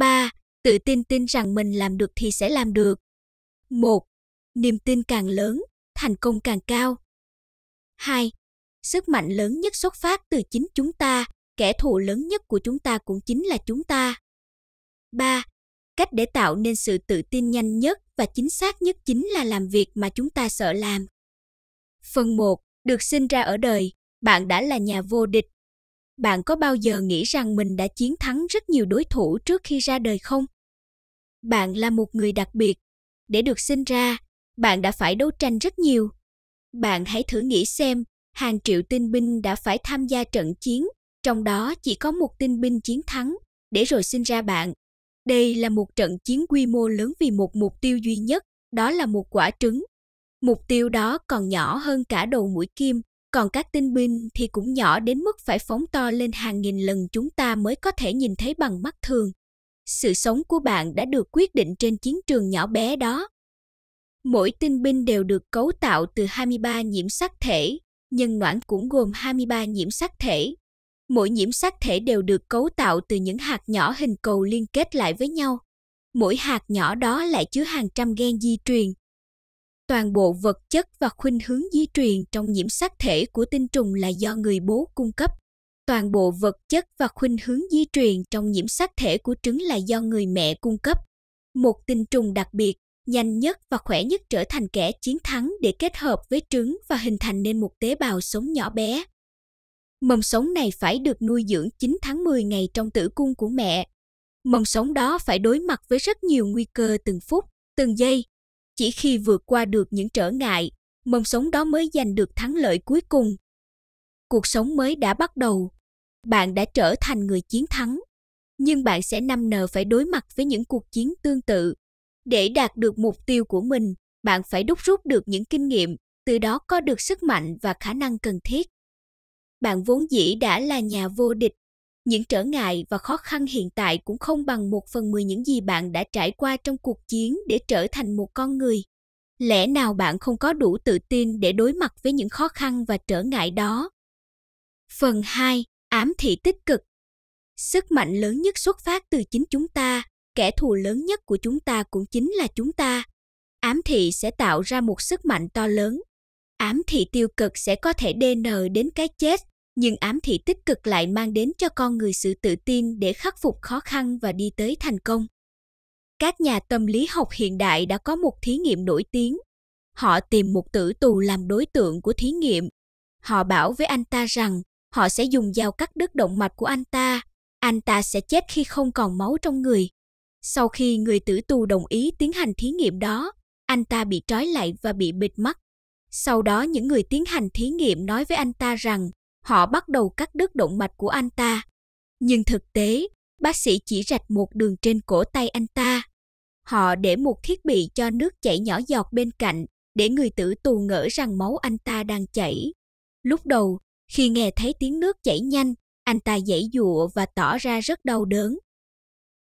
3. Tự tin tin rằng mình làm được thì sẽ làm được. 1. Niềm tin càng lớn, thành công càng cao. 2. Sức mạnh lớn nhất xuất phát từ chính chúng ta, kẻ thù lớn nhất của chúng ta cũng chính là chúng ta. 3. Cách để tạo nên sự tự tin nhanh nhất và chính xác nhất chính là làm việc mà chúng ta sợ làm. Phần 1. Được sinh ra ở đời, bạn đã là nhà vô địch bạn có bao giờ nghĩ rằng mình đã chiến thắng rất nhiều đối thủ trước khi ra đời không bạn là một người đặc biệt để được sinh ra bạn đã phải đấu tranh rất nhiều bạn hãy thử nghĩ xem hàng triệu tinh binh đã phải tham gia trận chiến trong đó chỉ có một tinh binh chiến thắng để rồi sinh ra bạn đây là một trận chiến quy mô lớn vì một mục tiêu duy nhất đó là một quả trứng mục tiêu đó còn nhỏ hơn cả đầu mũi kim còn các tinh binh thì cũng nhỏ đến mức phải phóng to lên hàng nghìn lần chúng ta mới có thể nhìn thấy bằng mắt thường. Sự sống của bạn đã được quyết định trên chiến trường nhỏ bé đó. Mỗi tinh binh đều được cấu tạo từ 23 nhiễm sắc thể, nhân noãn cũng gồm 23 nhiễm sắc thể. Mỗi nhiễm sắc thể đều được cấu tạo từ những hạt nhỏ hình cầu liên kết lại với nhau. Mỗi hạt nhỏ đó lại chứa hàng trăm gen di truyền, toàn bộ vật chất và khuynh hướng di truyền trong nhiễm sắc thể của tinh trùng là do người bố cung cấp. Toàn bộ vật chất và khuynh hướng di truyền trong nhiễm sắc thể của trứng là do người mẹ cung cấp. Một tinh trùng đặc biệt, nhanh nhất và khỏe nhất trở thành kẻ chiến thắng để kết hợp với trứng và hình thành nên một tế bào sống nhỏ bé. Mầm sống này phải được nuôi dưỡng 9 tháng 10 ngày trong tử cung của mẹ. Mầm sống đó phải đối mặt với rất nhiều nguy cơ từng phút, từng giây chỉ khi vượt qua được những trở ngại mầm sống đó mới giành được thắng lợi cuối cùng cuộc sống mới đã bắt đầu bạn đã trở thành người chiến thắng nhưng bạn sẽ năm nờ phải đối mặt với những cuộc chiến tương tự để đạt được mục tiêu của mình bạn phải đúc rút được những kinh nghiệm từ đó có được sức mạnh và khả năng cần thiết bạn vốn dĩ đã là nhà vô địch những trở ngại và khó khăn hiện tại cũng không bằng một phần mười những gì bạn đã trải qua trong cuộc chiến để trở thành một con người lẽ nào bạn không có đủ tự tin để đối mặt với những khó khăn và trở ngại đó phần 2 ám thị tích cực sức mạnh lớn nhất xuất phát từ chính chúng ta kẻ thù lớn nhất của chúng ta cũng chính là chúng ta ám thị sẽ tạo ra một sức mạnh to lớn ám thị tiêu cực sẽ có thể đê nờ đến cái chết nhưng ám thị tích cực lại mang đến cho con người sự tự tin để khắc phục khó khăn và đi tới thành công. Các nhà tâm lý học hiện đại đã có một thí nghiệm nổi tiếng. Họ tìm một tử tù làm đối tượng của thí nghiệm. Họ bảo với anh ta rằng họ sẽ dùng dao cắt đứt động mạch của anh ta. Anh ta sẽ chết khi không còn máu trong người. Sau khi người tử tù đồng ý tiến hành thí nghiệm đó, anh ta bị trói lại và bị bịt mắt. Sau đó những người tiến hành thí nghiệm nói với anh ta rằng Họ bắt đầu cắt đứt động mạch của anh ta. Nhưng thực tế, bác sĩ chỉ rạch một đường trên cổ tay anh ta. Họ để một thiết bị cho nước chảy nhỏ giọt bên cạnh để người tử tù ngỡ rằng máu anh ta đang chảy. Lúc đầu, khi nghe thấy tiếng nước chảy nhanh, anh ta dãy dụa và tỏ ra rất đau đớn.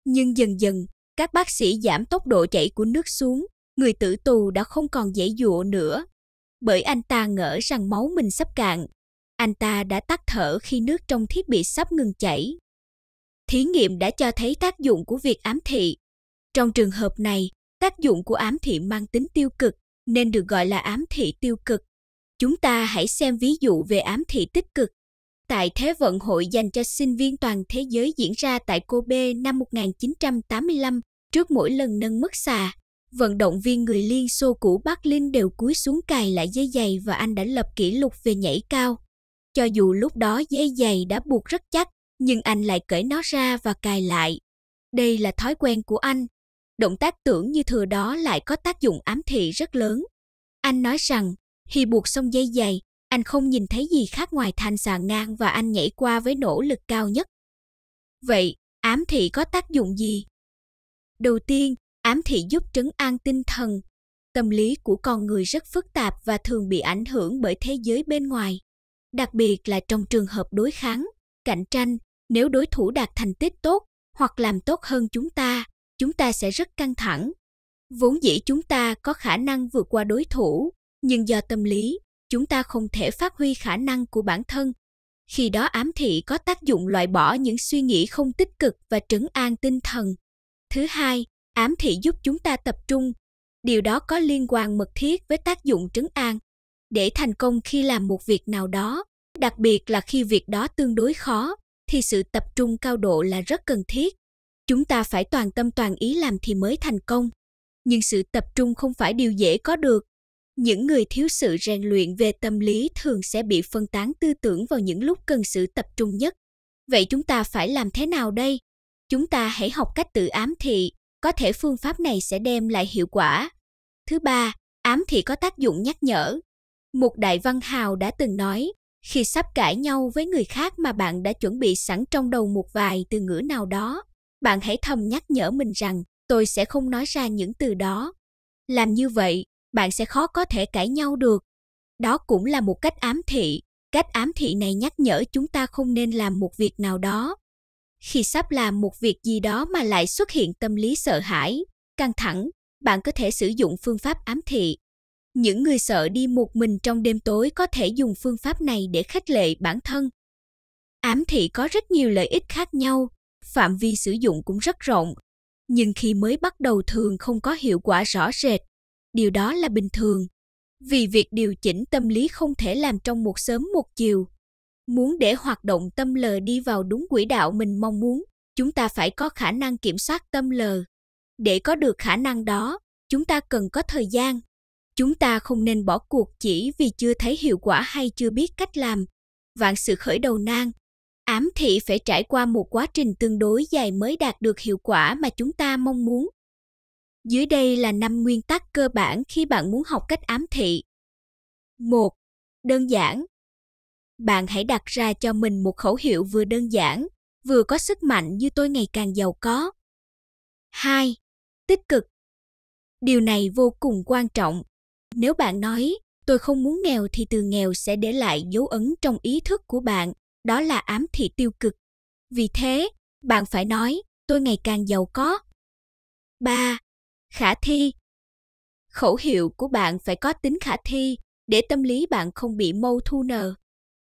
Nhưng dần dần, các bác sĩ giảm tốc độ chảy của nước xuống, người tử tù đã không còn dãy dụa nữa, bởi anh ta ngỡ rằng máu mình sắp cạn anh ta đã tắt thở khi nước trong thiết bị sắp ngừng chảy. Thí nghiệm đã cho thấy tác dụng của việc ám thị. Trong trường hợp này, tác dụng của ám thị mang tính tiêu cực nên được gọi là ám thị tiêu cực. Chúng ta hãy xem ví dụ về ám thị tích cực. Tại Thế vận hội dành cho sinh viên toàn thế giới diễn ra tại Kobe năm 1985, trước mỗi lần nâng mức xà, vận động viên người Liên Xô cũ Bắc Linh đều cúi xuống cài lại dây giày và anh đã lập kỷ lục về nhảy cao. Cho dù lúc đó dây giày đã buộc rất chắc, nhưng anh lại cởi nó ra và cài lại. Đây là thói quen của anh. Động tác tưởng như thừa đó lại có tác dụng ám thị rất lớn. Anh nói rằng, khi buộc xong dây giày, anh không nhìn thấy gì khác ngoài thanh xà ngang và anh nhảy qua với nỗ lực cao nhất. Vậy, ám thị có tác dụng gì? Đầu tiên, ám thị giúp trấn an tinh thần. Tâm lý của con người rất phức tạp và thường bị ảnh hưởng bởi thế giới bên ngoài đặc biệt là trong trường hợp đối kháng, cạnh tranh, nếu đối thủ đạt thành tích tốt hoặc làm tốt hơn chúng ta, chúng ta sẽ rất căng thẳng. Vốn dĩ chúng ta có khả năng vượt qua đối thủ, nhưng do tâm lý, chúng ta không thể phát huy khả năng của bản thân. Khi đó ám thị có tác dụng loại bỏ những suy nghĩ không tích cực và trấn an tinh thần. Thứ hai, ám thị giúp chúng ta tập trung. Điều đó có liên quan mật thiết với tác dụng trấn an để thành công khi làm một việc nào đó đặc biệt là khi việc đó tương đối khó thì sự tập trung cao độ là rất cần thiết chúng ta phải toàn tâm toàn ý làm thì mới thành công nhưng sự tập trung không phải điều dễ có được những người thiếu sự rèn luyện về tâm lý thường sẽ bị phân tán tư tưởng vào những lúc cần sự tập trung nhất vậy chúng ta phải làm thế nào đây chúng ta hãy học cách tự ám thị có thể phương pháp này sẽ đem lại hiệu quả thứ ba ám thị có tác dụng nhắc nhở một đại văn hào đã từng nói, khi sắp cãi nhau với người khác mà bạn đã chuẩn bị sẵn trong đầu một vài từ ngữ nào đó, bạn hãy thầm nhắc nhở mình rằng tôi sẽ không nói ra những từ đó. Làm như vậy, bạn sẽ khó có thể cãi nhau được. Đó cũng là một cách ám thị. Cách ám thị này nhắc nhở chúng ta không nên làm một việc nào đó. Khi sắp làm một việc gì đó mà lại xuất hiện tâm lý sợ hãi, căng thẳng, bạn có thể sử dụng phương pháp ám thị những người sợ đi một mình trong đêm tối có thể dùng phương pháp này để khích lệ bản thân ám thị có rất nhiều lợi ích khác nhau phạm vi sử dụng cũng rất rộng nhưng khi mới bắt đầu thường không có hiệu quả rõ rệt điều đó là bình thường vì việc điều chỉnh tâm lý không thể làm trong một sớm một chiều muốn để hoạt động tâm lờ đi vào đúng quỹ đạo mình mong muốn chúng ta phải có khả năng kiểm soát tâm lờ để có được khả năng đó chúng ta cần có thời gian Chúng ta không nên bỏ cuộc chỉ vì chưa thấy hiệu quả hay chưa biết cách làm. Vạn sự khởi đầu nan, ám thị phải trải qua một quá trình tương đối dài mới đạt được hiệu quả mà chúng ta mong muốn. Dưới đây là năm nguyên tắc cơ bản khi bạn muốn học cách ám thị. Một, Đơn giản. Bạn hãy đặt ra cho mình một khẩu hiệu vừa đơn giản, vừa có sức mạnh như tôi ngày càng giàu có. Hai, Tích cực. Điều này vô cùng quan trọng nếu bạn nói, tôi không muốn nghèo thì từ nghèo sẽ để lại dấu ấn trong ý thức của bạn, đó là ám thị tiêu cực. Vì thế, bạn phải nói, tôi ngày càng giàu có. ba Khả thi Khẩu hiệu của bạn phải có tính khả thi để tâm lý bạn không bị mâu thu nờ.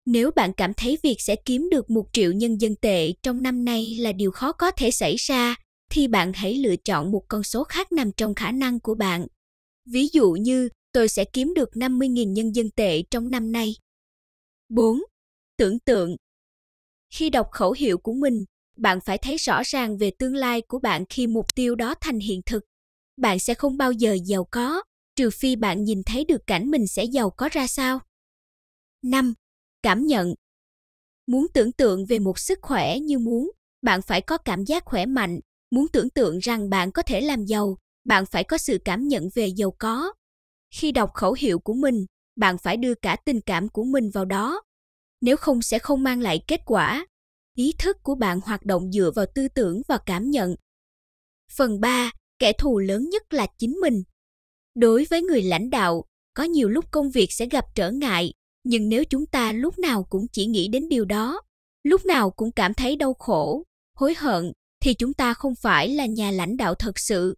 Nếu bạn cảm thấy việc sẽ kiếm được một triệu nhân dân tệ trong năm nay là điều khó có thể xảy ra, thì bạn hãy lựa chọn một con số khác nằm trong khả năng của bạn. Ví dụ như tôi sẽ kiếm được 50.000 nhân dân tệ trong năm nay. 4. Tưởng tượng Khi đọc khẩu hiệu của mình, bạn phải thấy rõ ràng về tương lai của bạn khi mục tiêu đó thành hiện thực. Bạn sẽ không bao giờ giàu có, trừ phi bạn nhìn thấy được cảnh mình sẽ giàu có ra sao. 5. Cảm nhận Muốn tưởng tượng về một sức khỏe như muốn, bạn phải có cảm giác khỏe mạnh. Muốn tưởng tượng rằng bạn có thể làm giàu, bạn phải có sự cảm nhận về giàu có khi đọc khẩu hiệu của mình bạn phải đưa cả tình cảm của mình vào đó nếu không sẽ không mang lại kết quả ý thức của bạn hoạt động dựa vào tư tưởng và cảm nhận phần 3 kẻ thù lớn nhất là chính mình đối với người lãnh đạo có nhiều lúc công việc sẽ gặp trở ngại nhưng nếu chúng ta lúc nào cũng chỉ nghĩ đến điều đó lúc nào cũng cảm thấy đau khổ hối hận thì chúng ta không phải là nhà lãnh đạo thật sự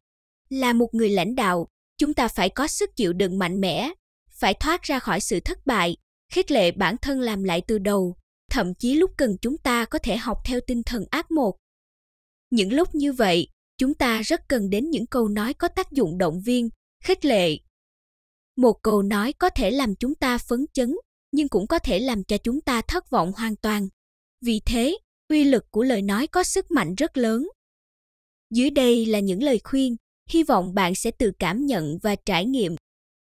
là một người lãnh đạo chúng ta phải có sức chịu đựng mạnh mẽ phải thoát ra khỏi sự thất bại khích lệ bản thân làm lại từ đầu thậm chí lúc cần chúng ta có thể học theo tinh thần ác một những lúc như vậy chúng ta rất cần đến những câu nói có tác dụng động viên khích lệ một câu nói có thể làm chúng ta phấn chấn nhưng cũng có thể làm cho chúng ta thất vọng hoàn toàn vì thế uy lực của lời nói có sức mạnh rất lớn dưới đây là những lời khuyên hy vọng bạn sẽ tự cảm nhận và trải nghiệm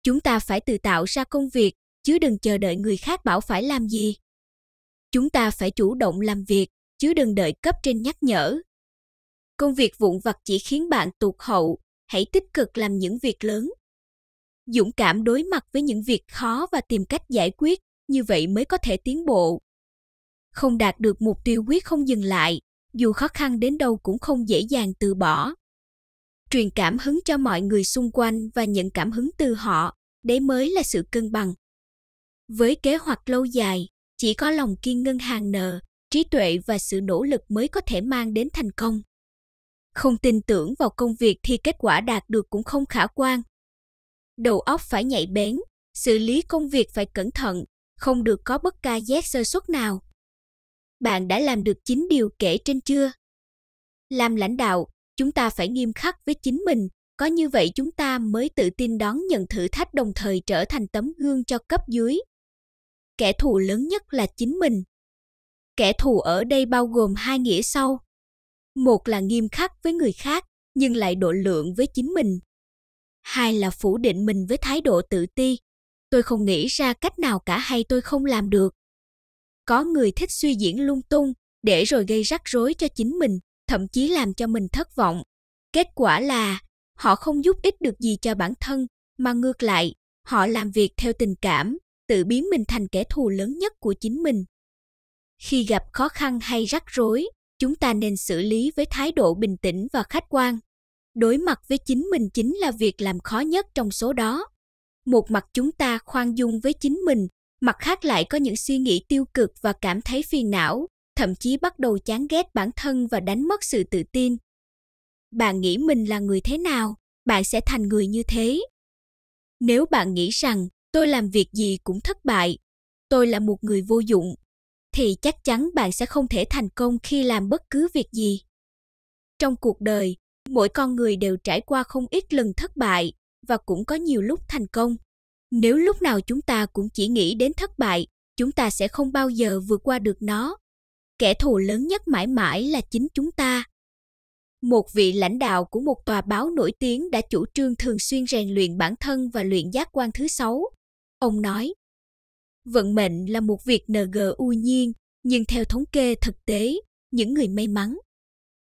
chúng ta phải tự tạo ra công việc chứ đừng chờ đợi người khác bảo phải làm gì chúng ta phải chủ động làm việc chứ đừng đợi cấp trên nhắc nhở công việc vụn vặt chỉ khiến bạn tụt hậu hãy tích cực làm những việc lớn dũng cảm đối mặt với những việc khó và tìm cách giải quyết như vậy mới có thể tiến bộ không đạt được mục tiêu quyết không dừng lại dù khó khăn đến đâu cũng không dễ dàng từ bỏ truyền cảm hứng cho mọi người xung quanh và nhận cảm hứng từ họ đấy mới là sự cân bằng với kế hoạch lâu dài chỉ có lòng kiên ngân hàng nợ trí tuệ và sự nỗ lực mới có thể mang đến thành công không tin tưởng vào công việc thì kết quả đạt được cũng không khả quan đầu óc phải nhạy bén xử lý công việc phải cẩn thận không được có bất ca giác sơ suất nào bạn đã làm được chín điều kể trên chưa? Làm lãnh đạo, Chúng ta phải nghiêm khắc với chính mình, có như vậy chúng ta mới tự tin đón nhận thử thách đồng thời trở thành tấm gương cho cấp dưới. Kẻ thù lớn nhất là chính mình. Kẻ thù ở đây bao gồm hai nghĩa sau. Một là nghiêm khắc với người khác, nhưng lại độ lượng với chính mình. Hai là phủ định mình với thái độ tự ti. Tôi không nghĩ ra cách nào cả hay tôi không làm được. Có người thích suy diễn lung tung để rồi gây rắc rối cho chính mình thậm chí làm cho mình thất vọng kết quả là họ không giúp ích được gì cho bản thân mà ngược lại họ làm việc theo tình cảm tự biến mình thành kẻ thù lớn nhất của chính mình khi gặp khó khăn hay rắc rối chúng ta nên xử lý với thái độ bình tĩnh và khách quan đối mặt với chính mình chính là việc làm khó nhất trong số đó một mặt chúng ta khoan dung với chính mình mặt khác lại có những suy nghĩ tiêu cực và cảm thấy phiền não thậm chí bắt đầu chán ghét bản thân và đánh mất sự tự tin. Bạn nghĩ mình là người thế nào, bạn sẽ thành người như thế. Nếu bạn nghĩ rằng tôi làm việc gì cũng thất bại, tôi là một người vô dụng, thì chắc chắn bạn sẽ không thể thành công khi làm bất cứ việc gì. Trong cuộc đời, mỗi con người đều trải qua không ít lần thất bại và cũng có nhiều lúc thành công. Nếu lúc nào chúng ta cũng chỉ nghĩ đến thất bại, chúng ta sẽ không bao giờ vượt qua được nó kẻ thù lớn nhất mãi mãi là chính chúng ta một vị lãnh đạo của một tòa báo nổi tiếng đã chủ trương thường xuyên rèn luyện bản thân và luyện giác quan thứ sáu ông nói vận mệnh là một việc ngu nhiên nhưng theo thống kê thực tế những người may mắn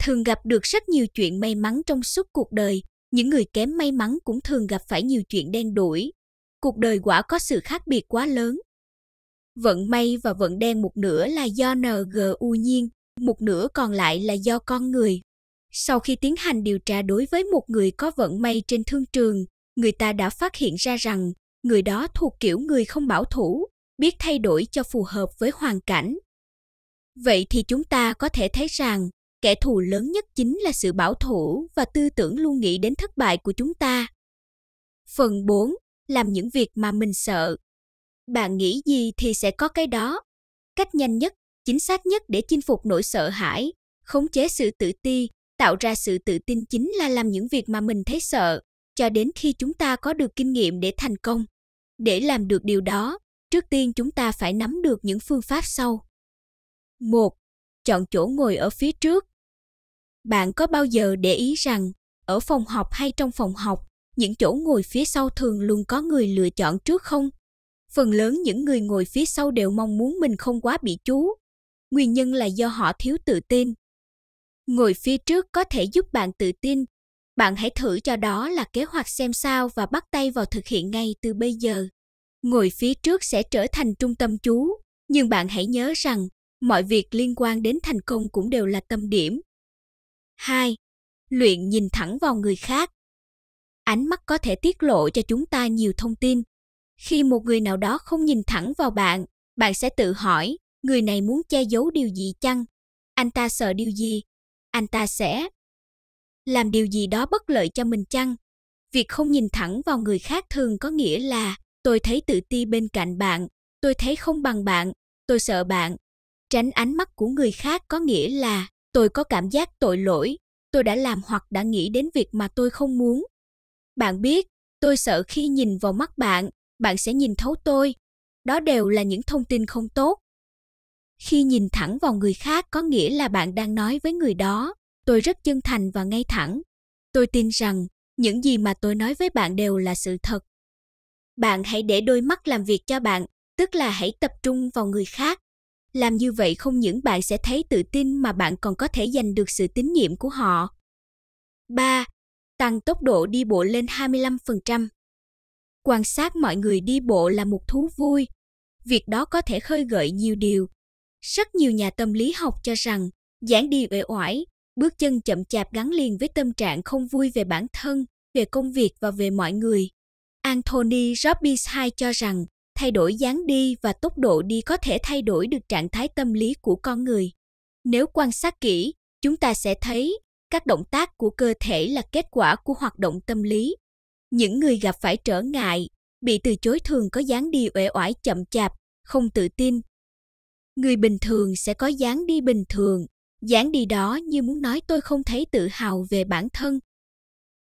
thường gặp được rất nhiều chuyện may mắn trong suốt cuộc đời những người kém may mắn cũng thường gặp phải nhiều chuyện đen đủi cuộc đời quả có sự khác biệt quá lớn Vận may và vận đen một nửa là do NGU nhiên, một nửa còn lại là do con người. Sau khi tiến hành điều tra đối với một người có vận may trên thương trường, người ta đã phát hiện ra rằng người đó thuộc kiểu người không bảo thủ, biết thay đổi cho phù hợp với hoàn cảnh. Vậy thì chúng ta có thể thấy rằng kẻ thù lớn nhất chính là sự bảo thủ và tư tưởng luôn nghĩ đến thất bại của chúng ta. Phần 4. Làm những việc mà mình sợ bạn nghĩ gì thì sẽ có cái đó. Cách nhanh nhất, chính xác nhất để chinh phục nỗi sợ hãi, khống chế sự tự ti, tạo ra sự tự tin chính là làm những việc mà mình thấy sợ, cho đến khi chúng ta có được kinh nghiệm để thành công. Để làm được điều đó, trước tiên chúng ta phải nắm được những phương pháp sau. một Chọn chỗ ngồi ở phía trước. Bạn có bao giờ để ý rằng ở phòng học hay trong phòng học, những chỗ ngồi phía sau thường luôn có người lựa chọn trước không? phần lớn những người ngồi phía sau đều mong muốn mình không quá bị chú nguyên nhân là do họ thiếu tự tin ngồi phía trước có thể giúp bạn tự tin bạn hãy thử cho đó là kế hoạch xem sao và bắt tay vào thực hiện ngay từ bây giờ ngồi phía trước sẽ trở thành trung tâm chú nhưng bạn hãy nhớ rằng mọi việc liên quan đến thành công cũng đều là tâm điểm 2. Luyện nhìn thẳng vào người khác. Ánh mắt có thể tiết lộ cho chúng ta nhiều thông tin, khi một người nào đó không nhìn thẳng vào bạn bạn sẽ tự hỏi người này muốn che giấu điều gì chăng anh ta sợ điều gì anh ta sẽ làm điều gì đó bất lợi cho mình chăng việc không nhìn thẳng vào người khác thường có nghĩa là tôi thấy tự ti bên cạnh bạn tôi thấy không bằng bạn tôi sợ bạn tránh ánh mắt của người khác có nghĩa là tôi có cảm giác tội lỗi tôi đã làm hoặc đã nghĩ đến việc mà tôi không muốn bạn biết tôi sợ khi nhìn vào mắt bạn bạn sẽ nhìn thấu tôi đó đều là những thông tin không tốt khi nhìn thẳng vào người khác có nghĩa là bạn đang nói với người đó tôi rất chân thành và ngay thẳng tôi tin rằng những gì mà tôi nói với bạn đều là sự thật bạn hãy để đôi mắt làm việc cho bạn tức là hãy tập trung vào người khác làm như vậy không những bạn sẽ thấy tự tin mà bạn còn có thể giành được sự tín nhiệm của họ. 3. Tăng tốc độ đi bộ lên 25% quan sát mọi người đi bộ là một thú vui việc đó có thể khơi gợi nhiều điều rất nhiều nhà tâm lý học cho rằng giảng đi uể oải bước chân chậm chạp gắn liền với tâm trạng không vui về bản thân về công việc và về mọi người anthony robbins hai cho rằng thay đổi dáng đi và tốc độ đi có thể thay đổi được trạng thái tâm lý của con người nếu quan sát kỹ chúng ta sẽ thấy các động tác của cơ thể là kết quả của hoạt động tâm lý những người gặp phải trở ngại, bị từ chối thường có dáng đi uể oải chậm chạp, không tự tin. Người bình thường sẽ có dáng đi bình thường, dáng đi đó như muốn nói tôi không thấy tự hào về bản thân.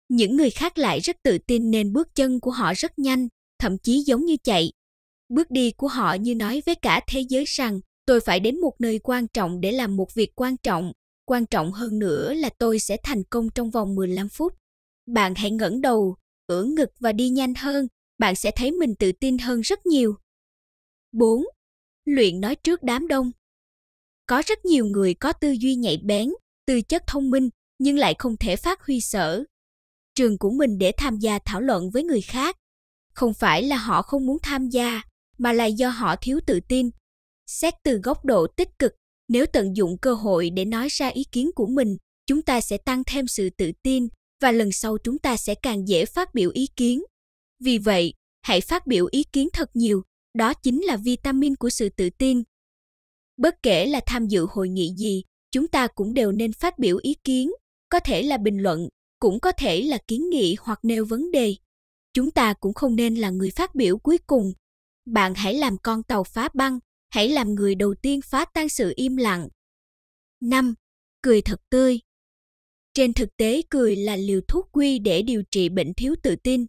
Những người khác lại rất tự tin nên bước chân của họ rất nhanh, thậm chí giống như chạy. Bước đi của họ như nói với cả thế giới rằng tôi phải đến một nơi quan trọng để làm một việc quan trọng, quan trọng hơn nữa là tôi sẽ thành công trong vòng 15 phút. Bạn hãy ngẩng đầu, cưỡng ngực và đi nhanh hơn, bạn sẽ thấy mình tự tin hơn rất nhiều. 4. Luyện nói trước đám đông. Có rất nhiều người có tư duy nhạy bén, tư chất thông minh nhưng lại không thể phát huy sở. Trường của mình để tham gia thảo luận với người khác, không phải là họ không muốn tham gia mà là do họ thiếu tự tin. Xét từ góc độ tích cực, nếu tận dụng cơ hội để nói ra ý kiến của mình, chúng ta sẽ tăng thêm sự tự tin và lần sau chúng ta sẽ càng dễ phát biểu ý kiến. Vì vậy, hãy phát biểu ý kiến thật nhiều, đó chính là vitamin của sự tự tin. Bất kể là tham dự hội nghị gì, chúng ta cũng đều nên phát biểu ý kiến, có thể là bình luận, cũng có thể là kiến nghị hoặc nêu vấn đề. Chúng ta cũng không nên là người phát biểu cuối cùng. Bạn hãy làm con tàu phá băng, hãy làm người đầu tiên phá tan sự im lặng. năm Cười thật tươi trên thực tế cười là liều thuốc quy để điều trị bệnh thiếu tự tin.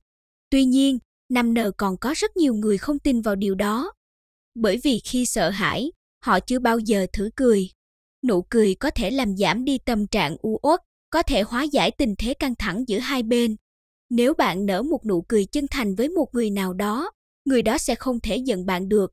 Tuy nhiên, năm nờ còn có rất nhiều người không tin vào điều đó. Bởi vì khi sợ hãi, họ chưa bao giờ thử cười. Nụ cười có thể làm giảm đi tâm trạng u uất, có thể hóa giải tình thế căng thẳng giữa hai bên. Nếu bạn nở một nụ cười chân thành với một người nào đó, người đó sẽ không thể giận bạn được.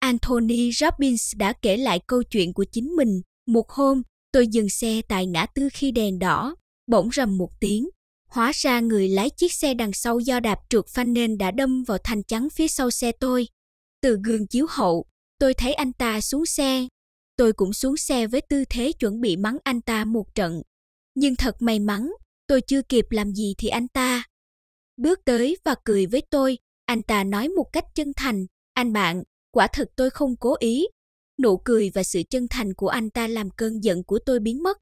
Anthony Robbins đã kể lại câu chuyện của chính mình. Một hôm, Tôi dừng xe tại ngã tư khi đèn đỏ, bỗng rầm một tiếng. Hóa ra người lái chiếc xe đằng sau do đạp trượt phanh nên đã đâm vào thành chắn phía sau xe tôi. Từ gương chiếu hậu, tôi thấy anh ta xuống xe. Tôi cũng xuống xe với tư thế chuẩn bị mắng anh ta một trận. Nhưng thật may mắn, tôi chưa kịp làm gì thì anh ta bước tới và cười với tôi. Anh ta nói một cách chân thành, anh bạn, quả thực tôi không cố ý, Nụ cười và sự chân thành của anh ta làm cơn giận của tôi biến mất.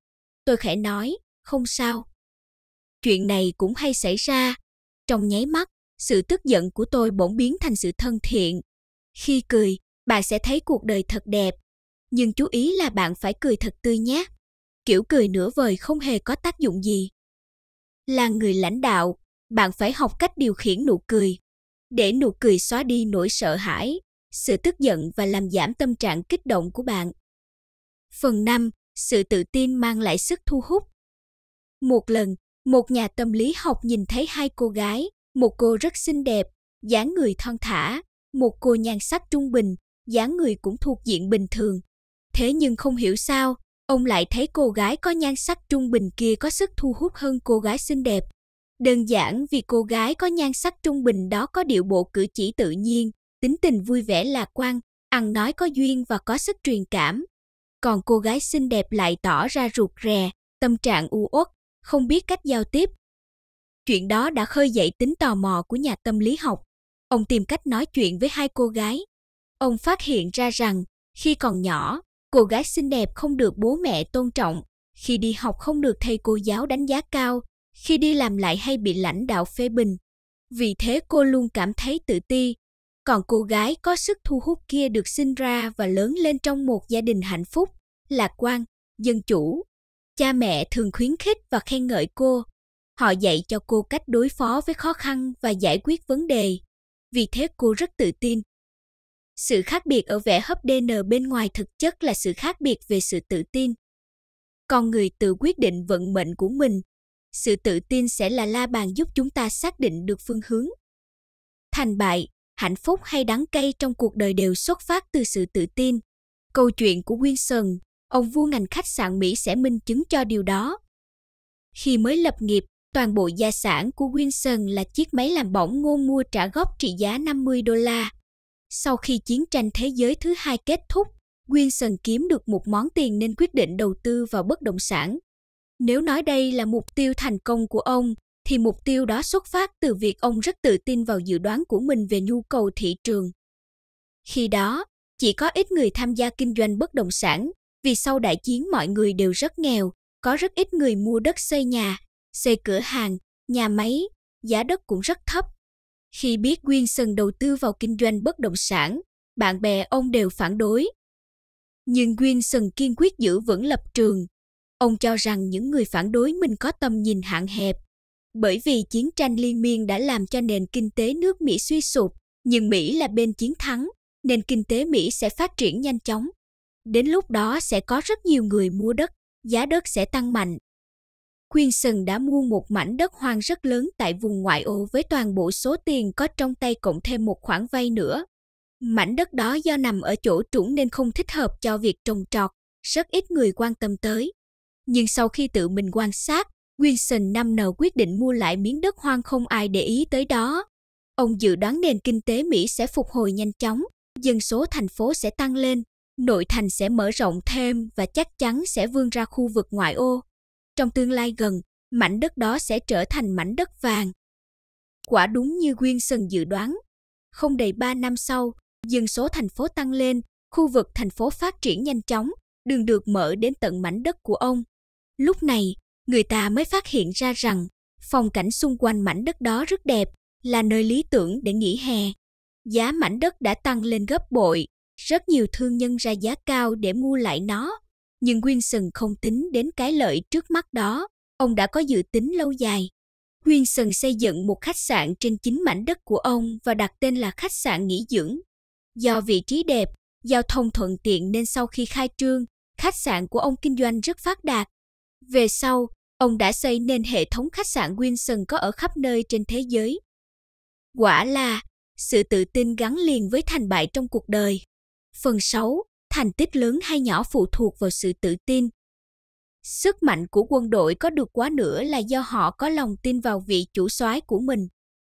Tôi khẽ nói, không sao. Chuyện này cũng hay xảy ra. Trong nháy mắt, sự tức giận của tôi bỗng biến thành sự thân thiện. Khi cười, bạn sẽ thấy cuộc đời thật đẹp. Nhưng chú ý là bạn phải cười thật tươi nhé. Kiểu cười nửa vời không hề có tác dụng gì. Là người lãnh đạo, bạn phải học cách điều khiển nụ cười. Để nụ cười xóa đi nỗi sợ hãi, sự tức giận và làm giảm tâm trạng kích động của bạn. Phần 5. Sự tự tin mang lại sức thu hút. Một lần, một nhà tâm lý học nhìn thấy hai cô gái, một cô rất xinh đẹp, dáng người thon thả, một cô nhan sắc trung bình, dáng người cũng thuộc diện bình thường. Thế nhưng không hiểu sao, ông lại thấy cô gái có nhan sắc trung bình kia có sức thu hút hơn cô gái xinh đẹp. Đơn giản vì cô gái có nhan sắc trung bình đó có điệu bộ cử chỉ tự nhiên, tính tình vui vẻ lạc quan, ăn nói có duyên và có sức truyền cảm. Còn cô gái xinh đẹp lại tỏ ra ruột rè, tâm trạng u uất, không biết cách giao tiếp. Chuyện đó đã khơi dậy tính tò mò của nhà tâm lý học. Ông tìm cách nói chuyện với hai cô gái. Ông phát hiện ra rằng, khi còn nhỏ, cô gái xinh đẹp không được bố mẹ tôn trọng, khi đi học không được thầy cô giáo đánh giá cao, khi đi làm lại hay bị lãnh đạo phê bình. Vì thế cô luôn cảm thấy tự ti, còn cô gái có sức thu hút kia được sinh ra và lớn lên trong một gia đình hạnh phúc lạc quan dân chủ cha mẹ thường khuyến khích và khen ngợi cô họ dạy cho cô cách đối phó với khó khăn và giải quyết vấn đề vì thế cô rất tự tin sự khác biệt ở vẻ hấp dn bên ngoài thực chất là sự khác biệt về sự tự tin con người tự quyết định vận mệnh của mình sự tự tin sẽ là la bàn giúp chúng ta xác định được phương hướng thành bại hạnh phúc hay đắng cay trong cuộc đời đều xuất phát từ sự tự tin. Câu chuyện của Nguyên Sơn, ông vua ngành khách sạn Mỹ sẽ minh chứng cho điều đó. Khi mới lập nghiệp, toàn bộ gia sản của Wilson là chiếc máy làm bỏng ngô mua trả góp trị giá 50 đô la. Sau khi chiến tranh thế giới thứ hai kết thúc, Wilson kiếm được một món tiền nên quyết định đầu tư vào bất động sản. Nếu nói đây là mục tiêu thành công của ông, thì mục tiêu đó xuất phát từ việc ông rất tự tin vào dự đoán của mình về nhu cầu thị trường. Khi đó, chỉ có ít người tham gia kinh doanh bất động sản, vì sau đại chiến mọi người đều rất nghèo, có rất ít người mua đất xây nhà, xây cửa hàng, nhà máy, giá đất cũng rất thấp. Khi biết Wilson đầu tư vào kinh doanh bất động sản, bạn bè ông đều phản đối. Nhưng Wilson kiên quyết giữ vững lập trường. Ông cho rằng những người phản đối mình có tầm nhìn hạn hẹp, bởi vì chiến tranh liên miên đã làm cho nền kinh tế nước Mỹ suy sụp, nhưng Mỹ là bên chiến thắng, nền kinh tế Mỹ sẽ phát triển nhanh chóng. Đến lúc đó sẽ có rất nhiều người mua đất, giá đất sẽ tăng mạnh. Quyên đã mua một mảnh đất hoang rất lớn tại vùng ngoại ô với toàn bộ số tiền có trong tay cộng thêm một khoản vay nữa. Mảnh đất đó do nằm ở chỗ trũng nên không thích hợp cho việc trồng trọt, rất ít người quan tâm tới. Nhưng sau khi tự mình quan sát, Wilson năm nào quyết định mua lại miếng đất hoang không ai để ý tới đó. Ông dự đoán nền kinh tế Mỹ sẽ phục hồi nhanh chóng, dân số thành phố sẽ tăng lên, nội thành sẽ mở rộng thêm và chắc chắn sẽ vươn ra khu vực ngoại ô. Trong tương lai gần, mảnh đất đó sẽ trở thành mảnh đất vàng. Quả đúng như Wilson dự đoán. Không đầy 3 năm sau, dân số thành phố tăng lên, khu vực thành phố phát triển nhanh chóng, đường được mở đến tận mảnh đất của ông. Lúc này, người ta mới phát hiện ra rằng phong cảnh xung quanh mảnh đất đó rất đẹp, là nơi lý tưởng để nghỉ hè. Giá mảnh đất đã tăng lên gấp bội, rất nhiều thương nhân ra giá cao để mua lại nó, nhưng Wilson không tính đến cái lợi trước mắt đó, ông đã có dự tính lâu dài. Wilson xây dựng một khách sạn trên chính mảnh đất của ông và đặt tên là khách sạn nghỉ dưỡng. Do vị trí đẹp, giao thông thuận tiện nên sau khi khai trương, khách sạn của ông kinh doanh rất phát đạt về sau, ông đã xây nên hệ thống khách sạn Winson có ở khắp nơi trên thế giới. Quả là sự tự tin gắn liền với thành bại trong cuộc đời. Phần 6, thành tích lớn hay nhỏ phụ thuộc vào sự tự tin. Sức mạnh của quân đội có được quá nữa là do họ có lòng tin vào vị chủ soái của mình.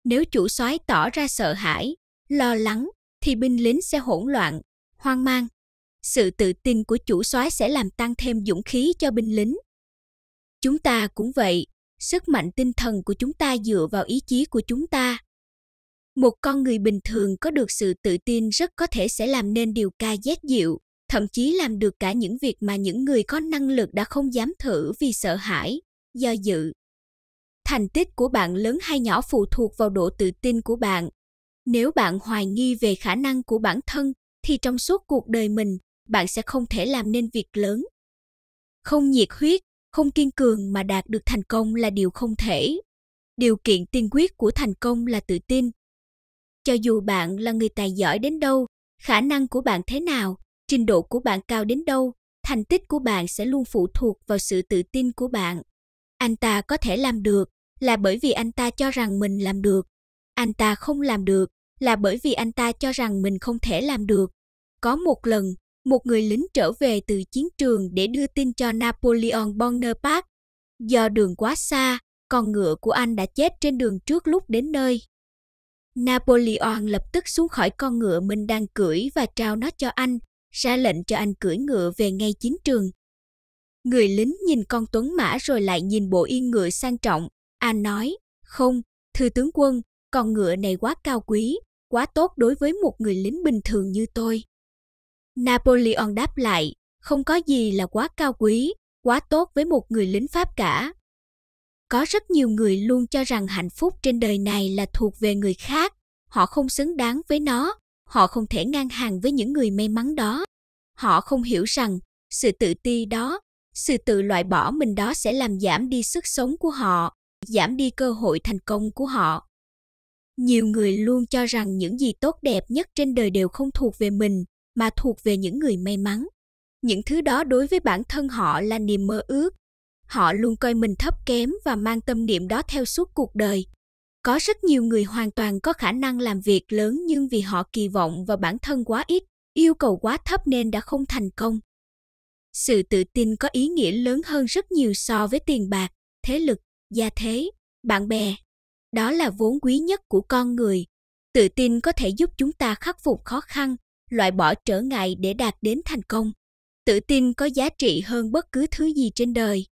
Nếu chủ soái tỏ ra sợ hãi, lo lắng thì binh lính sẽ hỗn loạn, hoang mang. Sự tự tin của chủ soái sẽ làm tăng thêm dũng khí cho binh lính chúng ta cũng vậy sức mạnh tinh thần của chúng ta dựa vào ý chí của chúng ta một con người bình thường có được sự tự tin rất có thể sẽ làm nên điều ca dét dịu thậm chí làm được cả những việc mà những người có năng lực đã không dám thử vì sợ hãi do dự thành tích của bạn lớn hay nhỏ phụ thuộc vào độ tự tin của bạn nếu bạn hoài nghi về khả năng của bản thân thì trong suốt cuộc đời mình bạn sẽ không thể làm nên việc lớn không nhiệt huyết không kiên cường mà đạt được thành công là điều không thể điều kiện tiên quyết của thành công là tự tin cho dù bạn là người tài giỏi đến đâu khả năng của bạn thế nào trình độ của bạn cao đến đâu thành tích của bạn sẽ luôn phụ thuộc vào sự tự tin của bạn anh ta có thể làm được là bởi vì anh ta cho rằng mình làm được anh ta không làm được là bởi vì anh ta cho rằng mình không thể làm được có một lần một người lính trở về từ chiến trường để đưa tin cho Napoleon Bonaparte. Do đường quá xa, con ngựa của anh đã chết trên đường trước lúc đến nơi. Napoleon lập tức xuống khỏi con ngựa mình đang cưỡi và trao nó cho anh, ra lệnh cho anh cưỡi ngựa về ngay chiến trường. Người lính nhìn con tuấn mã rồi lại nhìn bộ yên ngựa sang trọng. Anh nói, không, thưa tướng quân, con ngựa này quá cao quý, quá tốt đối với một người lính bình thường như tôi. Napoleon đáp lại, không có gì là quá cao quý, quá tốt với một người lính Pháp cả. Có rất nhiều người luôn cho rằng hạnh phúc trên đời này là thuộc về người khác, họ không xứng đáng với nó, họ không thể ngang hàng với những người may mắn đó. Họ không hiểu rằng sự tự ti đó, sự tự loại bỏ mình đó sẽ làm giảm đi sức sống của họ, giảm đi cơ hội thành công của họ. Nhiều người luôn cho rằng những gì tốt đẹp nhất trên đời đều không thuộc về mình, mà thuộc về những người may mắn những thứ đó đối với bản thân họ là niềm mơ ước họ luôn coi mình thấp kém và mang tâm niệm đó theo suốt cuộc đời có rất nhiều người hoàn toàn có khả năng làm việc lớn nhưng vì họ kỳ vọng và bản thân quá ít yêu cầu quá thấp nên đã không thành công sự tự tin có ý nghĩa lớn hơn rất nhiều so với tiền bạc thế lực gia thế bạn bè đó là vốn quý nhất của con người tự tin có thể giúp chúng ta khắc phục khó khăn loại bỏ trở ngại để đạt đến thành công tự tin có giá trị hơn bất cứ thứ gì trên đời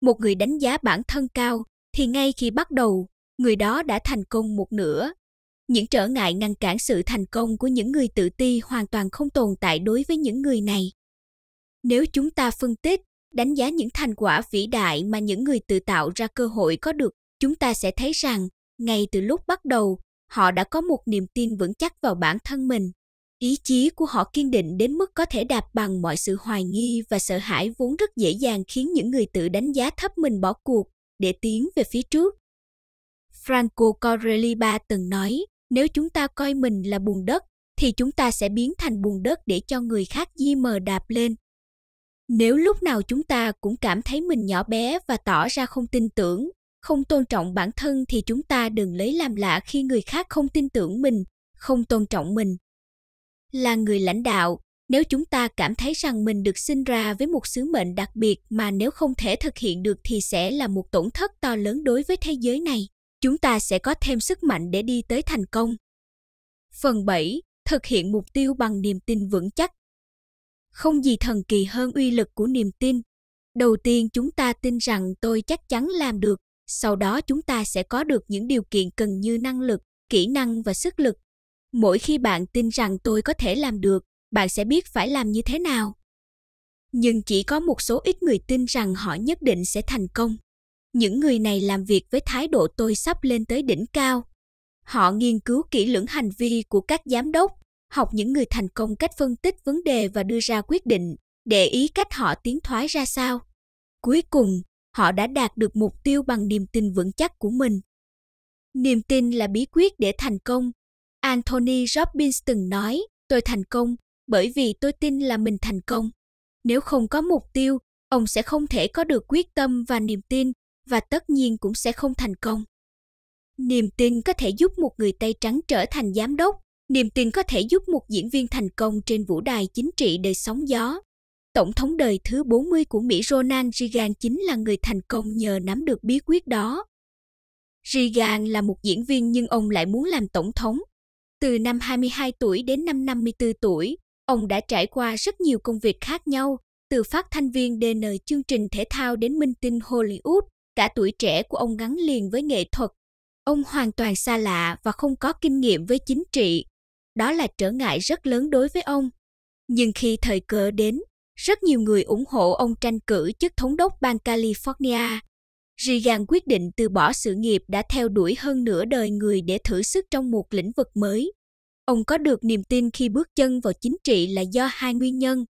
một người đánh giá bản thân cao thì ngay khi bắt đầu người đó đã thành công một nửa những trở ngại ngăn cản sự thành công của những người tự ti hoàn toàn không tồn tại đối với những người này nếu chúng ta phân tích đánh giá những thành quả vĩ đại mà những người tự tạo ra cơ hội có được chúng ta sẽ thấy rằng ngay từ lúc bắt đầu họ đã có một niềm tin vững chắc vào bản thân mình Ý chí của họ kiên định đến mức có thể đạp bằng mọi sự hoài nghi và sợ hãi vốn rất dễ dàng khiến những người tự đánh giá thấp mình bỏ cuộc để tiến về phía trước. Franco Corelliba từng nói, nếu chúng ta coi mình là bùn đất thì chúng ta sẽ biến thành bùn đất để cho người khác di mờ đạp lên. Nếu lúc nào chúng ta cũng cảm thấy mình nhỏ bé và tỏ ra không tin tưởng, không tôn trọng bản thân thì chúng ta đừng lấy làm lạ khi người khác không tin tưởng mình, không tôn trọng mình là người lãnh đạo nếu chúng ta cảm thấy rằng mình được sinh ra với một sứ mệnh đặc biệt mà nếu không thể thực hiện được thì sẽ là một tổn thất to lớn đối với thế giới này chúng ta sẽ có thêm sức mạnh để đi tới thành công phần 7 thực hiện mục tiêu bằng niềm tin vững chắc không gì thần kỳ hơn uy lực của niềm tin đầu tiên chúng ta tin rằng tôi chắc chắn làm được sau đó chúng ta sẽ có được những điều kiện cần như năng lực kỹ năng và sức lực mỗi khi bạn tin rằng tôi có thể làm được bạn sẽ biết phải làm như thế nào nhưng chỉ có một số ít người tin rằng họ nhất định sẽ thành công những người này làm việc với thái độ tôi sắp lên tới đỉnh cao họ nghiên cứu kỹ lưỡng hành vi của các giám đốc học những người thành công cách phân tích vấn đề và đưa ra quyết định để ý cách họ tiến thoái ra sao cuối cùng họ đã đạt được mục tiêu bằng niềm tin vững chắc của mình niềm tin là bí quyết để thành công Anthony Robbins từng nói, tôi thành công bởi vì tôi tin là mình thành công. Nếu không có mục tiêu, ông sẽ không thể có được quyết tâm và niềm tin và tất nhiên cũng sẽ không thành công. Niềm tin có thể giúp một người Tây trắng trở thành giám đốc, niềm tin có thể giúp một diễn viên thành công trên vũ đài chính trị đời sóng gió. Tổng thống đời thứ 40 của Mỹ Ronald Reagan chính là người thành công nhờ nắm được bí quyết đó. Reagan là một diễn viên nhưng ông lại muốn làm tổng thống từ năm 22 tuổi đến năm 54 tuổi, ông đã trải qua rất nhiều công việc khác nhau, từ phát thanh viên DN chương trình thể thao đến minh tinh Hollywood, cả tuổi trẻ của ông gắn liền với nghệ thuật. Ông hoàn toàn xa lạ và không có kinh nghiệm với chính trị. Đó là trở ngại rất lớn đối với ông. Nhưng khi thời cơ đến, rất nhiều người ủng hộ ông tranh cử chức thống đốc bang California Reagan quyết định từ bỏ sự nghiệp đã theo đuổi hơn nửa đời người để thử sức trong một lĩnh vực mới. Ông có được niềm tin khi bước chân vào chính trị là do hai nguyên nhân.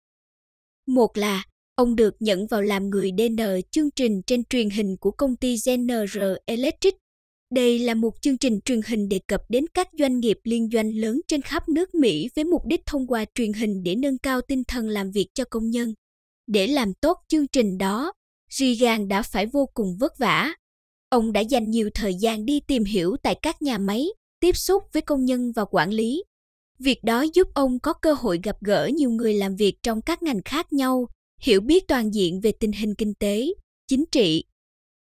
Một là ông được nhận vào làm người DN chương trình trên truyền hình của công ty General Electric. Đây là một chương trình truyền hình đề cập đến các doanh nghiệp liên doanh lớn trên khắp nước Mỹ với mục đích thông qua truyền hình để nâng cao tinh thần làm việc cho công nhân. Để làm tốt chương trình đó, Reagan đã phải vô cùng vất vả. Ông đã dành nhiều thời gian đi tìm hiểu tại các nhà máy, tiếp xúc với công nhân và quản lý. Việc đó giúp ông có cơ hội gặp gỡ nhiều người làm việc trong các ngành khác nhau, hiểu biết toàn diện về tình hình kinh tế, chính trị.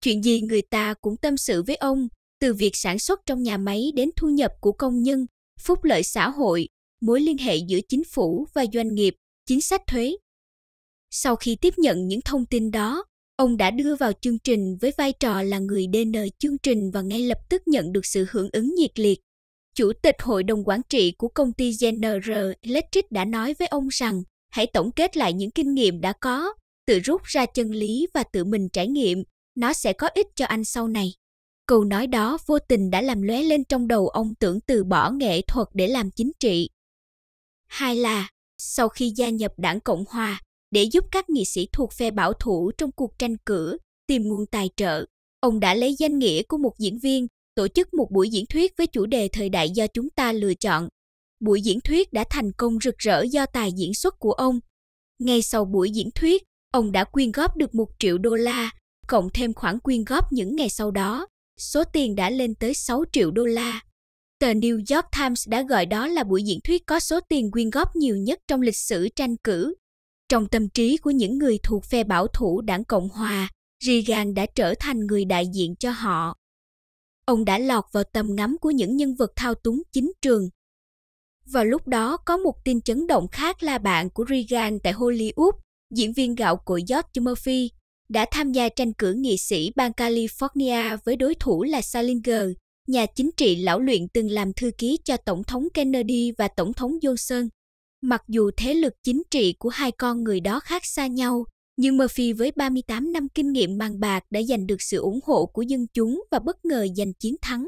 Chuyện gì người ta cũng tâm sự với ông, từ việc sản xuất trong nhà máy đến thu nhập của công nhân, phúc lợi xã hội, mối liên hệ giữa chính phủ và doanh nghiệp, chính sách thuế. Sau khi tiếp nhận những thông tin đó, Ông đã đưa vào chương trình với vai trò là người đề nời chương trình và ngay lập tức nhận được sự hưởng ứng nhiệt liệt. Chủ tịch hội đồng quản trị của công ty General Electric đã nói với ông rằng hãy tổng kết lại những kinh nghiệm đã có, tự rút ra chân lý và tự mình trải nghiệm, nó sẽ có ích cho anh sau này. Câu nói đó vô tình đã làm lóe lên trong đầu ông tưởng từ bỏ nghệ thuật để làm chính trị. Hai là, sau khi gia nhập đảng Cộng Hòa, để giúp các nghị sĩ thuộc phe bảo thủ trong cuộc tranh cử tìm nguồn tài trợ. Ông đã lấy danh nghĩa của một diễn viên tổ chức một buổi diễn thuyết với chủ đề thời đại do chúng ta lựa chọn. Buổi diễn thuyết đã thành công rực rỡ do tài diễn xuất của ông. Ngay sau buổi diễn thuyết, ông đã quyên góp được 1 triệu đô la, cộng thêm khoản quyên góp những ngày sau đó. Số tiền đã lên tới 6 triệu đô la. Tờ New York Times đã gọi đó là buổi diễn thuyết có số tiền quyên góp nhiều nhất trong lịch sử tranh cử trong tâm trí của những người thuộc phe bảo thủ đảng Cộng Hòa, Reagan đã trở thành người đại diện cho họ. Ông đã lọt vào tầm ngắm của những nhân vật thao túng chính trường. Vào lúc đó có một tin chấn động khác là bạn của Reagan tại Hollywood, diễn viên gạo cội George Murphy, đã tham gia tranh cử nghị sĩ bang California với đối thủ là Salinger, nhà chính trị lão luyện từng làm thư ký cho Tổng thống Kennedy và Tổng thống Johnson. Mặc dù thế lực chính trị của hai con người đó khác xa nhau, nhưng Murphy với 38 năm kinh nghiệm bàn bạc đã giành được sự ủng hộ của dân chúng và bất ngờ giành chiến thắng.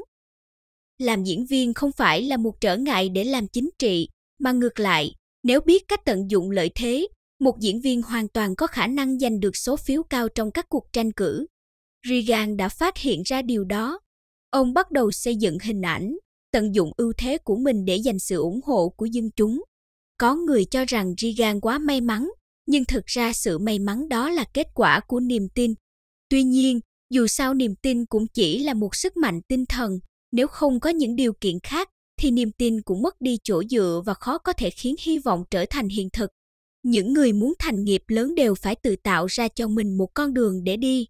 Làm diễn viên không phải là một trở ngại để làm chính trị, mà ngược lại, nếu biết cách tận dụng lợi thế, một diễn viên hoàn toàn có khả năng giành được số phiếu cao trong các cuộc tranh cử. Reagan đã phát hiện ra điều đó. Ông bắt đầu xây dựng hình ảnh, tận dụng ưu thế của mình để giành sự ủng hộ của dân chúng. Có người cho rằng Reagan quá may mắn, nhưng thực ra sự may mắn đó là kết quả của niềm tin. Tuy nhiên, dù sao niềm tin cũng chỉ là một sức mạnh tinh thần, nếu không có những điều kiện khác thì niềm tin cũng mất đi chỗ dựa và khó có thể khiến hy vọng trở thành hiện thực. Những người muốn thành nghiệp lớn đều phải tự tạo ra cho mình một con đường để đi.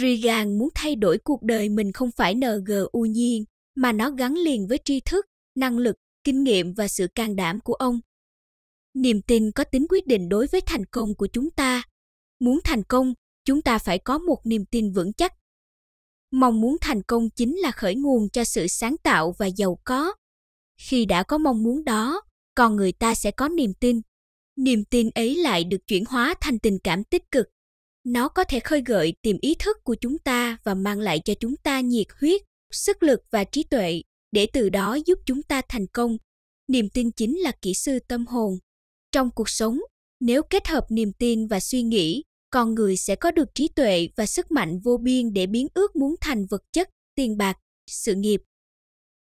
Reagan muốn thay đổi cuộc đời mình không phải NG u nhiên, mà nó gắn liền với tri thức, năng lực, kinh nghiệm và sự can đảm của ông niềm tin có tính quyết định đối với thành công của chúng ta muốn thành công chúng ta phải có một niềm tin vững chắc mong muốn thành công chính là khởi nguồn cho sự sáng tạo và giàu có khi đã có mong muốn đó con người ta sẽ có niềm tin niềm tin ấy lại được chuyển hóa thành tình cảm tích cực nó có thể khơi gợi tiềm ý thức của chúng ta và mang lại cho chúng ta nhiệt huyết sức lực và trí tuệ để từ đó giúp chúng ta thành công niềm tin chính là kỹ sư tâm hồn trong cuộc sống, nếu kết hợp niềm tin và suy nghĩ, con người sẽ có được trí tuệ và sức mạnh vô biên để biến ước muốn thành vật chất, tiền bạc, sự nghiệp.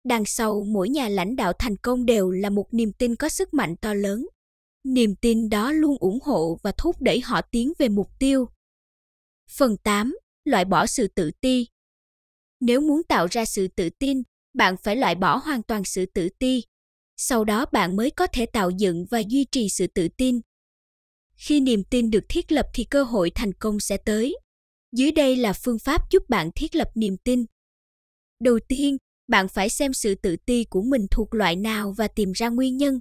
Đằng sau mỗi nhà lãnh đạo thành công đều là một niềm tin có sức mạnh to lớn. Niềm tin đó luôn ủng hộ và thúc đẩy họ tiến về mục tiêu. Phần 8. Loại bỏ sự tự ti Nếu muốn tạo ra sự tự tin, bạn phải loại bỏ hoàn toàn sự tự ti, sau đó bạn mới có thể tạo dựng và duy trì sự tự tin khi niềm tin được thiết lập thì cơ hội thành công sẽ tới dưới đây là phương pháp giúp bạn thiết lập niềm tin đầu tiên bạn phải xem sự tự ti của mình thuộc loại nào và tìm ra nguyên nhân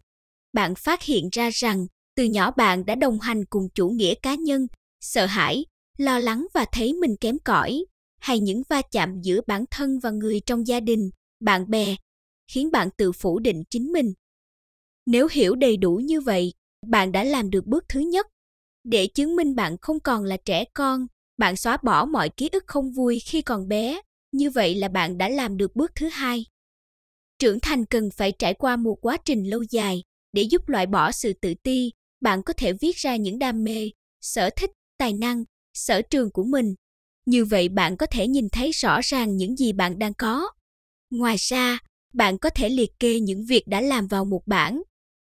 bạn phát hiện ra rằng từ nhỏ bạn đã đồng hành cùng chủ nghĩa cá nhân sợ hãi lo lắng và thấy mình kém cỏi hay những va chạm giữa bản thân và người trong gia đình bạn bè khiến bạn tự phủ định chính mình. Nếu hiểu đầy đủ như vậy, bạn đã làm được bước thứ nhất. Để chứng minh bạn không còn là trẻ con, bạn xóa bỏ mọi ký ức không vui khi còn bé, như vậy là bạn đã làm được bước thứ hai. Trưởng thành cần phải trải qua một quá trình lâu dài để giúp loại bỏ sự tự ti, bạn có thể viết ra những đam mê, sở thích, tài năng, sở trường của mình. Như vậy bạn có thể nhìn thấy rõ ràng những gì bạn đang có. Ngoài ra, bạn có thể liệt kê những việc đã làm vào một bảng.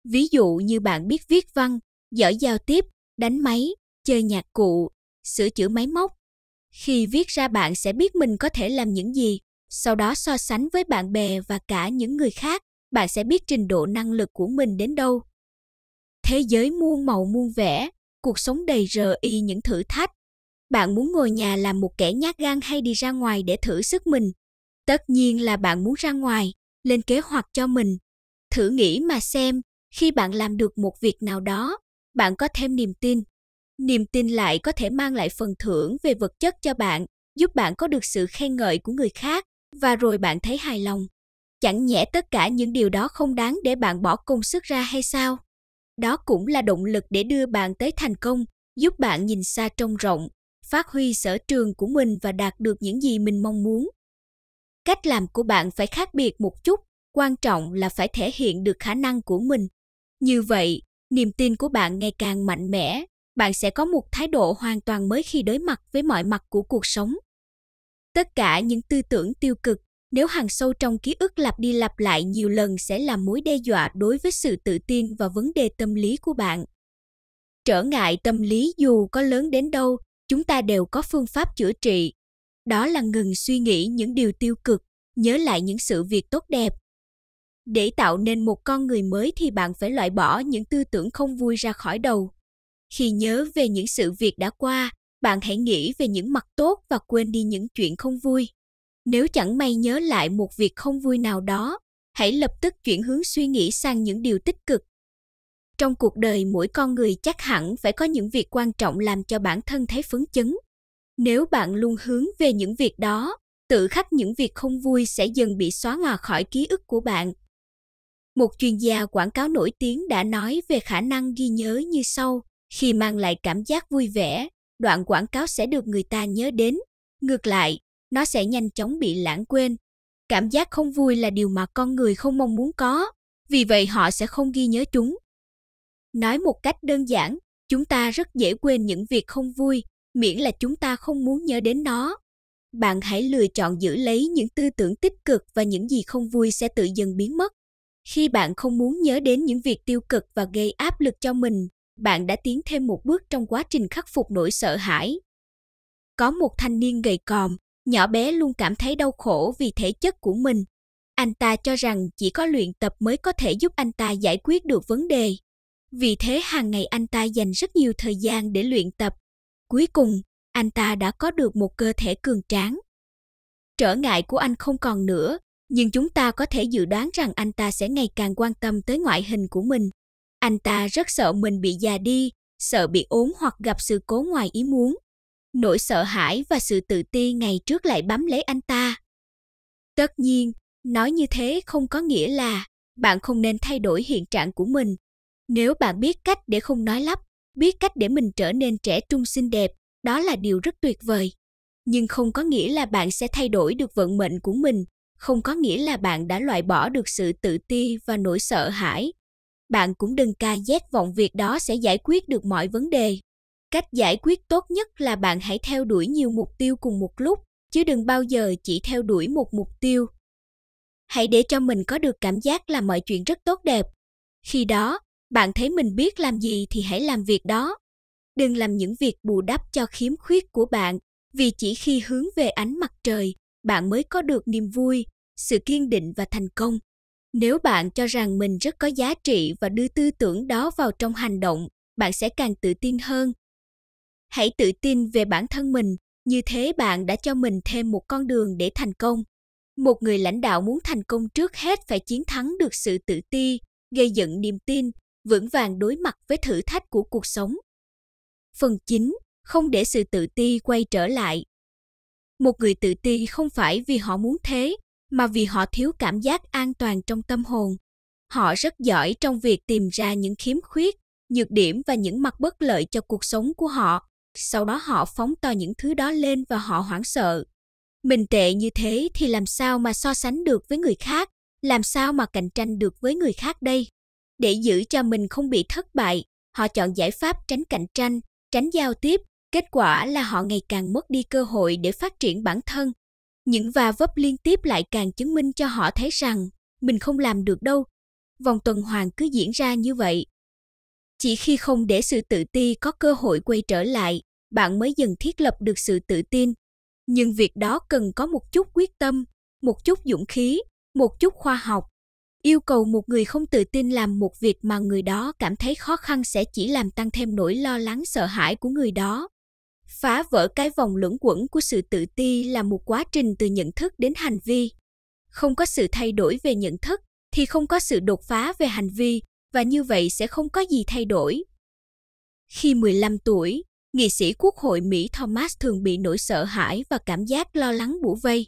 Ví dụ như bạn biết viết văn, giỏi giao tiếp, đánh máy, chơi nhạc cụ, sửa chữa máy móc. Khi viết ra bạn sẽ biết mình có thể làm những gì, sau đó so sánh với bạn bè và cả những người khác, bạn sẽ biết trình độ năng lực của mình đến đâu. Thế giới muôn màu muôn vẻ, cuộc sống đầy rờ y những thử thách. Bạn muốn ngồi nhà làm một kẻ nhát gan hay đi ra ngoài để thử sức mình? Tất nhiên là bạn muốn ra ngoài, lên kế hoạch cho mình. Thử nghĩ mà xem, khi bạn làm được một việc nào đó, bạn có thêm niềm tin. Niềm tin lại có thể mang lại phần thưởng về vật chất cho bạn, giúp bạn có được sự khen ngợi của người khác và rồi bạn thấy hài lòng. Chẳng nhẽ tất cả những điều đó không đáng để bạn bỏ công sức ra hay sao? Đó cũng là động lực để đưa bạn tới thành công, giúp bạn nhìn xa trông rộng, phát huy sở trường của mình và đạt được những gì mình mong muốn cách làm của bạn phải khác biệt một chút quan trọng là phải thể hiện được khả năng của mình như vậy niềm tin của bạn ngày càng mạnh mẽ bạn sẽ có một thái độ hoàn toàn mới khi đối mặt với mọi mặt của cuộc sống tất cả những tư tưởng tiêu cực nếu hàng sâu trong ký ức lặp đi lặp lại nhiều lần sẽ là mối đe dọa đối với sự tự tin và vấn đề tâm lý của bạn trở ngại tâm lý dù có lớn đến đâu chúng ta đều có phương pháp chữa trị đó là ngừng suy nghĩ những điều tiêu cực, nhớ lại những sự việc tốt đẹp. Để tạo nên một con người mới thì bạn phải loại bỏ những tư tưởng không vui ra khỏi đầu. Khi nhớ về những sự việc đã qua, bạn hãy nghĩ về những mặt tốt và quên đi những chuyện không vui. Nếu chẳng may nhớ lại một việc không vui nào đó, hãy lập tức chuyển hướng suy nghĩ sang những điều tích cực. Trong cuộc đời mỗi con người chắc hẳn phải có những việc quan trọng làm cho bản thân thấy phấn chấn, nếu bạn luôn hướng về những việc đó, tự khắc những việc không vui sẽ dần bị xóa nhòa khỏi ký ức của bạn. Một chuyên gia quảng cáo nổi tiếng đã nói về khả năng ghi nhớ như sau, khi mang lại cảm giác vui vẻ, đoạn quảng cáo sẽ được người ta nhớ đến, ngược lại, nó sẽ nhanh chóng bị lãng quên. Cảm giác không vui là điều mà con người không mong muốn có, vì vậy họ sẽ không ghi nhớ chúng. Nói một cách đơn giản, chúng ta rất dễ quên những việc không vui miễn là chúng ta không muốn nhớ đến nó. Bạn hãy lựa chọn giữ lấy những tư tưởng tích cực và những gì không vui sẽ tự dần biến mất. Khi bạn không muốn nhớ đến những việc tiêu cực và gây áp lực cho mình, bạn đã tiến thêm một bước trong quá trình khắc phục nỗi sợ hãi. Có một thanh niên gầy còm, nhỏ bé luôn cảm thấy đau khổ vì thể chất của mình. Anh ta cho rằng chỉ có luyện tập mới có thể giúp anh ta giải quyết được vấn đề. Vì thế hàng ngày anh ta dành rất nhiều thời gian để luyện tập Cuối cùng, anh ta đã có được một cơ thể cường tráng. Trở ngại của anh không còn nữa, nhưng chúng ta có thể dự đoán rằng anh ta sẽ ngày càng quan tâm tới ngoại hình của mình. Anh ta rất sợ mình bị già đi, sợ bị ốm hoặc gặp sự cố ngoài ý muốn. Nỗi sợ hãi và sự tự ti ngày trước lại bám lấy anh ta. Tất nhiên, nói như thế không có nghĩa là bạn không nên thay đổi hiện trạng của mình. Nếu bạn biết cách để không nói lắp, biết cách để mình trở nên trẻ trung xinh đẹp đó là điều rất tuyệt vời nhưng không có nghĩa là bạn sẽ thay đổi được vận mệnh của mình không có nghĩa là bạn đã loại bỏ được sự tự ti và nỗi sợ hãi bạn cũng đừng ca dét vọng việc đó sẽ giải quyết được mọi vấn đề cách giải quyết tốt nhất là bạn hãy theo đuổi nhiều mục tiêu cùng một lúc chứ đừng bao giờ chỉ theo đuổi một mục tiêu hãy để cho mình có được cảm giác là mọi chuyện rất tốt đẹp khi đó bạn thấy mình biết làm gì thì hãy làm việc đó đừng làm những việc bù đắp cho khiếm khuyết của bạn vì chỉ khi hướng về ánh mặt trời bạn mới có được niềm vui sự kiên định và thành công nếu bạn cho rằng mình rất có giá trị và đưa tư tưởng đó vào trong hành động bạn sẽ càng tự tin hơn hãy tự tin về bản thân mình như thế bạn đã cho mình thêm một con đường để thành công một người lãnh đạo muốn thành công trước hết phải chiến thắng được sự tự ti gây dựng niềm tin vững vàng đối mặt với thử thách của cuộc sống. Phần 9. Không để sự tự ti quay trở lại. Một người tự ti không phải vì họ muốn thế, mà vì họ thiếu cảm giác an toàn trong tâm hồn. Họ rất giỏi trong việc tìm ra những khiếm khuyết, nhược điểm và những mặt bất lợi cho cuộc sống của họ. Sau đó họ phóng to những thứ đó lên và họ hoảng sợ. Mình tệ như thế thì làm sao mà so sánh được với người khác? Làm sao mà cạnh tranh được với người khác đây? Để giữ cho mình không bị thất bại, họ chọn giải pháp tránh cạnh tranh, tránh giao tiếp, kết quả là họ ngày càng mất đi cơ hội để phát triển bản thân. Những va vấp liên tiếp lại càng chứng minh cho họ thấy rằng mình không làm được đâu. Vòng tuần hoàn cứ diễn ra như vậy. Chỉ khi không để sự tự ti có cơ hội quay trở lại, bạn mới dần thiết lập được sự tự tin. Nhưng việc đó cần có một chút quyết tâm, một chút dũng khí, một chút khoa học yêu cầu một người không tự tin làm một việc mà người đó cảm thấy khó khăn sẽ chỉ làm tăng thêm nỗi lo lắng sợ hãi của người đó phá vỡ cái vòng luẩn quẩn của sự tự ti là một quá trình từ nhận thức đến hành vi không có sự thay đổi về nhận thức thì không có sự đột phá về hành vi và như vậy sẽ không có gì thay đổi. Khi 15 tuổi, nghị sĩ Quốc hội Mỹ Thomas thường bị nỗi sợ hãi và cảm giác lo lắng bủa vây.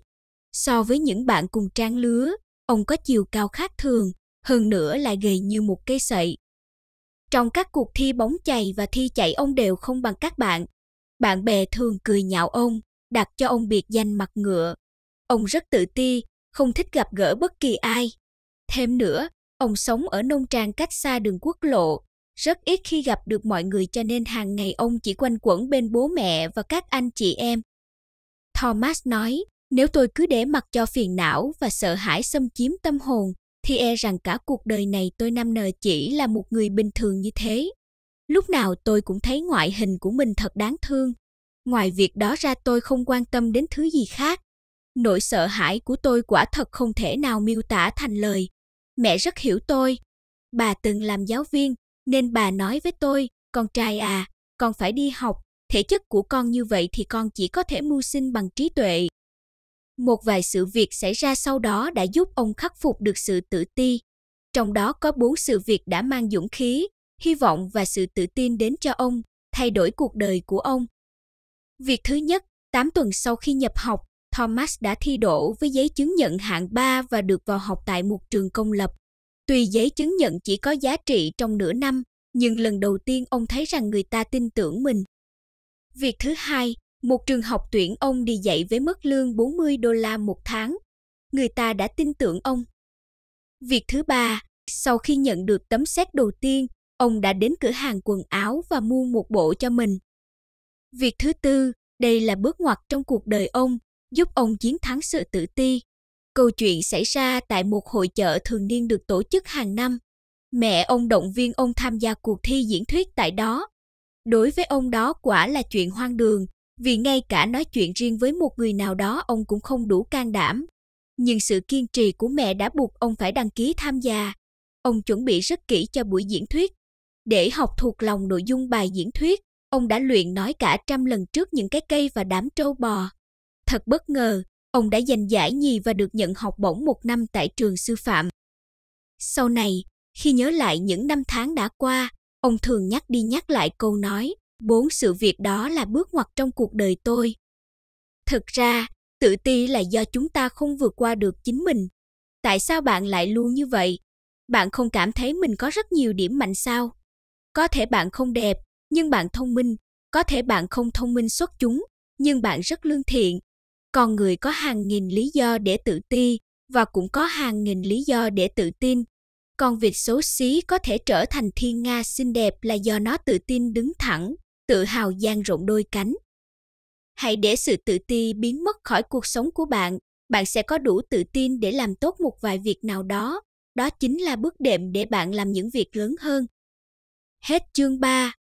So với những bạn cùng trang lứa, Ông có chiều cao khác thường, hơn nữa lại gầy như một cây sậy. Trong các cuộc thi bóng chày và thi chạy ông đều không bằng các bạn. Bạn bè thường cười nhạo ông, đặt cho ông biệt danh mặt ngựa. Ông rất tự ti, không thích gặp gỡ bất kỳ ai. Thêm nữa, ông sống ở nông trang cách xa đường quốc lộ, rất ít khi gặp được mọi người cho nên hàng ngày ông chỉ quanh quẩn bên bố mẹ và các anh chị em. Thomas nói, nếu tôi cứ để mặc cho phiền não và sợ hãi xâm chiếm tâm hồn, thì e rằng cả cuộc đời này tôi nam nờ chỉ là một người bình thường như thế. Lúc nào tôi cũng thấy ngoại hình của mình thật đáng thương. Ngoài việc đó ra tôi không quan tâm đến thứ gì khác. Nỗi sợ hãi của tôi quả thật không thể nào miêu tả thành lời. Mẹ rất hiểu tôi. Bà từng làm giáo viên, nên bà nói với tôi, con trai à, con phải đi học, thể chất của con như vậy thì con chỉ có thể mưu sinh bằng trí tuệ một vài sự việc xảy ra sau đó đã giúp ông khắc phục được sự tự ti. Trong đó có bốn sự việc đã mang dũng khí, hy vọng và sự tự tin đến cho ông, thay đổi cuộc đời của ông. Việc thứ nhất, 8 tuần sau khi nhập học, Thomas đã thi đỗ với giấy chứng nhận hạng 3 và được vào học tại một trường công lập. Tuy giấy chứng nhận chỉ có giá trị trong nửa năm, nhưng lần đầu tiên ông thấy rằng người ta tin tưởng mình. Việc thứ hai, một trường học tuyển ông đi dạy với mức lương 40 đô la một tháng. Người ta đã tin tưởng ông. Việc thứ ba, sau khi nhận được tấm xét đầu tiên, ông đã đến cửa hàng quần áo và mua một bộ cho mình. Việc thứ tư, đây là bước ngoặt trong cuộc đời ông, giúp ông chiến thắng sự tự ti. Câu chuyện xảy ra tại một hội chợ thường niên được tổ chức hàng năm. Mẹ ông động viên ông tham gia cuộc thi diễn thuyết tại đó. Đối với ông đó quả là chuyện hoang đường, vì ngay cả nói chuyện riêng với một người nào đó ông cũng không đủ can đảm. Nhưng sự kiên trì của mẹ đã buộc ông phải đăng ký tham gia. Ông chuẩn bị rất kỹ cho buổi diễn thuyết. Để học thuộc lòng nội dung bài diễn thuyết, ông đã luyện nói cả trăm lần trước những cái cây và đám trâu bò. Thật bất ngờ, ông đã giành giải nhì và được nhận học bổng một năm tại trường sư phạm. Sau này, khi nhớ lại những năm tháng đã qua, ông thường nhắc đi nhắc lại câu nói bốn sự việc đó là bước ngoặt trong cuộc đời tôi thực ra tự ti là do chúng ta không vượt qua được chính mình tại sao bạn lại luôn như vậy bạn không cảm thấy mình có rất nhiều điểm mạnh sao có thể bạn không đẹp nhưng bạn thông minh có thể bạn không thông minh xuất chúng nhưng bạn rất lương thiện con người có hàng nghìn lý do để tự ti và cũng có hàng nghìn lý do để tự tin con vịt xấu xí có thể trở thành thiên nga xinh đẹp là do nó tự tin đứng thẳng tự hào dang rộng đôi cánh. Hãy để sự tự ti biến mất khỏi cuộc sống của bạn, bạn sẽ có đủ tự tin để làm tốt một vài việc nào đó, đó chính là bước đệm để bạn làm những việc lớn hơn. Hết chương 3